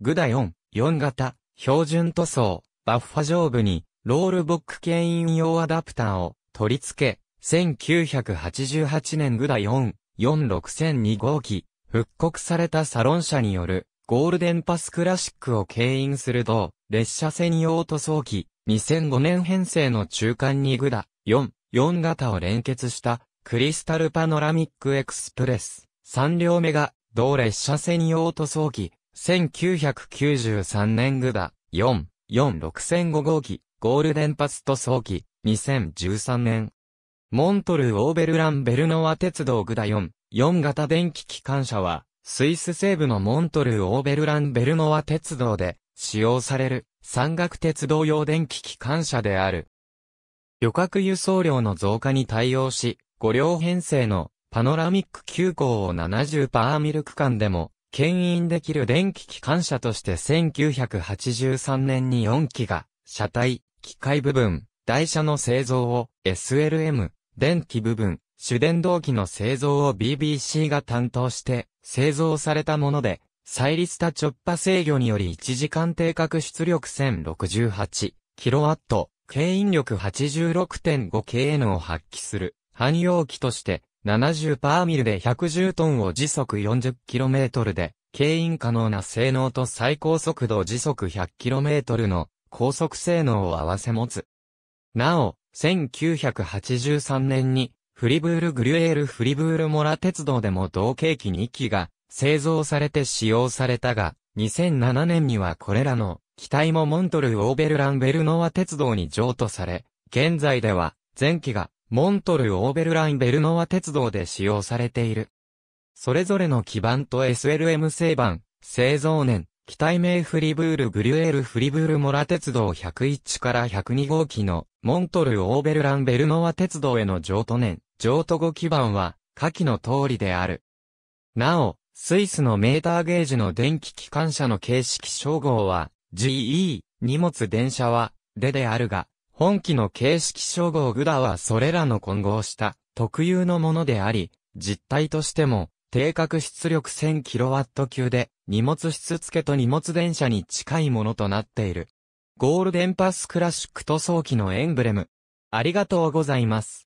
グダ4、4型、標準塗装、バッファ上部に、ロールボック牽引用アダプターを取り付け、1988年グダ4、46002号機、復刻されたサロン車による、ゴールデンパスクラシックを牽引する同、列車専用塗装機、2005年編成の中間にグダ、4、4型を連結した、クリスタルパノラミックエクスプレス、3両目が、同列車専用塗装機、1993年グダ、4、4 6005号機、ゴールデンパス塗装機、2013年。モントルオーベルラン・ベルノワ鉄道グダ4、4型電気機関車は、スイス西部のモントルオーベルラン・ベルノワ鉄道で、使用される、山岳鉄道用電気機関車である。旅客輸送量の増加に対応し、5両編成のパノラミック急行を70パーミル区間でも牽引できる電気機関車として1983年に4機が、車体、機械部分、台車の製造を SLM、電気部分、主電動機の製造を BBC が担当して製造されたもので、再立タチョッパ制御により1時間定格出力 1068kW、牽引力 86.5kN を発揮する、汎用機として70%ミルで110トンを時速4 0トルで、牽引可能な性能と最高速度時速1 0 0トルの高速性能を併せ持つ。なお、1983年に、フリブール・グリュエール・フリブール・モラ鉄道でも同系機2機が製造されて使用されたが、2007年にはこれらの機体もモントル・オーベルラン・ベルノワ鉄道に譲渡され、現在では前機がモントル・オーベルライン・ベルノワ鉄道で使用されている。それぞれの基板と SLM 製板、製造年、機体名フリブール・グリュエール・フリブール・モラ鉄道101から102号機のモントル・オーベルラン・ベルノワ鉄道への譲渡年、譲渡後基板は、下記の通りである。なお、スイスのメーターゲージの電気機関車の形式称号は、GE、荷物電車は、でであるが、本機の形式称号グダはそれらの混合した特有のものであり、実体としても、定格出力 1000kW 級で、荷物室付けと荷物電車に近いものとなっている。ゴールデンパスクラシック塗装機のエンブレム。ありがとうございます。